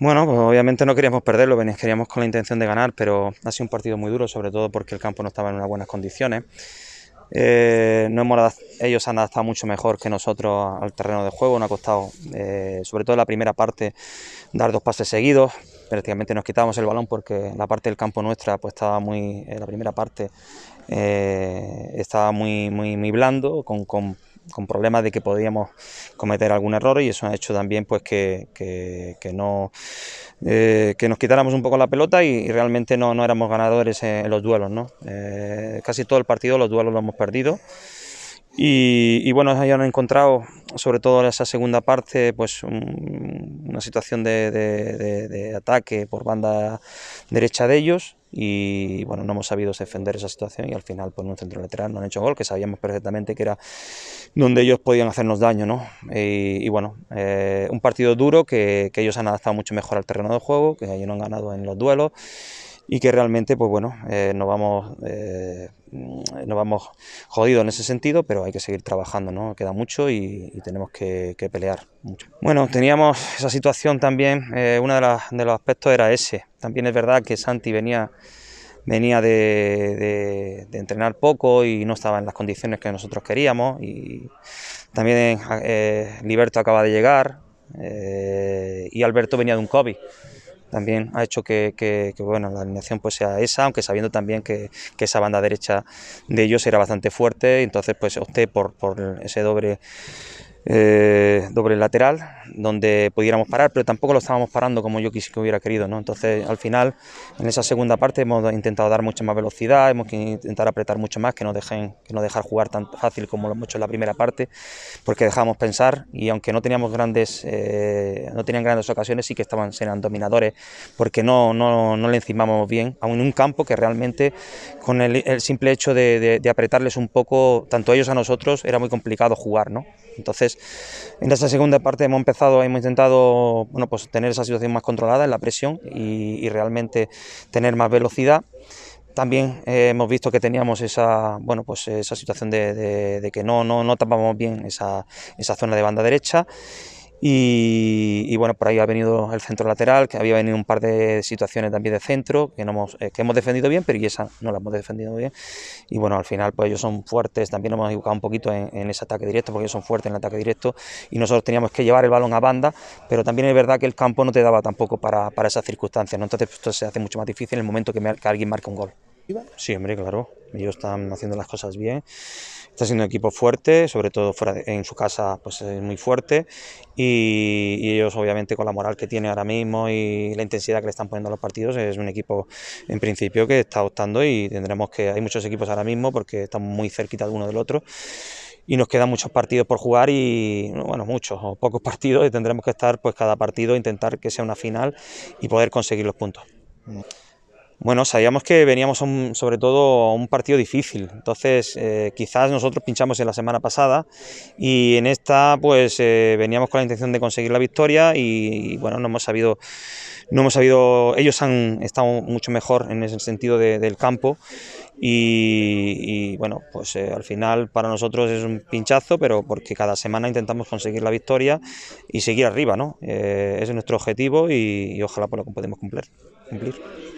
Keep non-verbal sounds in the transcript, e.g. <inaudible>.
Bueno, pues obviamente no queríamos perderlo, queríamos con la intención de ganar, pero ha sido un partido muy duro, sobre todo porque el campo no estaba en unas buenas condiciones. Eh, no hemos, ellos han adaptado mucho mejor que nosotros al terreno de juego, nos ha costado, eh, sobre todo en la primera parte, dar dos pases seguidos. Prácticamente nos quitábamos el balón porque la parte del campo nuestra pues estaba muy, la primera parte eh, estaba muy, muy, muy blando, con con problemas de que podíamos cometer algún error y eso ha hecho también pues que, no, eh, que nos quitáramos un poco la pelota y, realmente no, no, éramos ganadores en, los duelos. ¿no? Eh, casi todo el partido los duelos los hemos perdido. Y, bueno, ellos han encontrado, sobre todo en esa segunda parte, pues una situación de, ataque por banda derecha de ellos y bueno, no hemos sabido defender esa situación y al final por pues, un centro lateral no han hecho gol, que sabíamos perfectamente que era donde ellos podían hacernos daño, ¿no? Y, bueno, eh, un partido duro que, que ellos han adaptado mucho mejor al terreno de juego, que ellos no han ganado en los duelos y que realmente, pues bueno, eh, no vamos, eh, vamos jodidos en ese sentido, pero hay que seguir trabajando, ¿no? Queda mucho y, tenemos que, pelear mucho. Bueno, teníamos esa situación también, eh, uno de, los aspectos era ese. También es verdad que Santi venía, venía de, de, entrenar poco y no estaba en las condiciones que nosotros queríamos y también eh, Liberto acaba de llegar eh, y Alberto venía de un COVID también ha hecho que, que, bueno, la alineación pues sea esa, aunque sabiendo también que, esa banda derecha de ellos era bastante fuerte, entonces pues opté por, por ese doble eh, doble lateral donde pudiéramos parar, pero tampoco lo estábamos parando como yo quisiera que hubiera querido. ¿no? Entonces, al final, en esa segunda parte hemos intentado dar mucha más velocidad, hemos intentado apretar mucho más, que no dejen que no dejar jugar tan fácil como lo hemos hecho en la primera parte, porque dejábamos pensar y aunque no teníamos grandes, eh, no tenían grandes ocasiones, sí que estaban eran dominadores, porque no, no, no le encimamos bien, aún un campo que realmente con el, simple hecho de, de apretarles un poco, tanto ellos a nosotros, era muy complicado jugar. ¿no? Entonces, en esta segunda parte hemos empezado, hemos intentado bueno, pues tener esa situación más controlada en la presión y, realmente tener más velocidad también eh, hemos visto que teníamos esa bueno pues esa situación de, que no, no, no tapamos bien esa, esa zona de banda derecha y, bueno, por ahí ha venido el centro lateral, que había venido un par de situaciones también de centro que, no hemos, eh, que hemos defendido bien, pero y esa no la hemos defendido bien. Y bueno, al final, pues ellos son fuertes, también hemos equivocado un poquito en, ese ataque directo, porque ellos son fuertes en el ataque directo y nosotros teníamos que llevar el balón a banda, pero también es verdad que el campo no te daba tampoco para, para esas circunstancias, entonces pues, esto se hace mucho más difícil en el momento que, que alguien marca un gol. Sí, hombre, claro. Ellos están haciendo las cosas bien. Está siendo un equipo fuerte, sobre todo en su casa, pues es muy fuerte. Y, ellos, obviamente, con la moral que tiene ahora mismo y la intensidad que le están poniendo a los partidos, es un equipo, en principio, que está optando y tendremos que. Hay muchos equipos ahora mismo porque están muy cerquita de uno del otro y nos quedan muchos partidos por jugar y bueno muchos o pocos <laughs> partidos y tendremos que estar pues cada partido intentar que sea una final y poder conseguir los puntos. Bueno, sabíamos que veníamos sobre todo a un partido difícil, entonces eh, quizás nosotros pinchamos en la semana pasada y en esta pues eh, veníamos con la intención de conseguir la victoria y, bueno, no hemos sabido, no hemos ellos han estado mucho mejor en ese sentido del campo y, bueno, pues eh, al final para nosotros es un pinchazo, pero porque cada semana intentamos conseguir la victoria y seguir arriba, ¿no? ese es nuestro objetivo y, ojalá por lo que podemos cumplir. cumplir.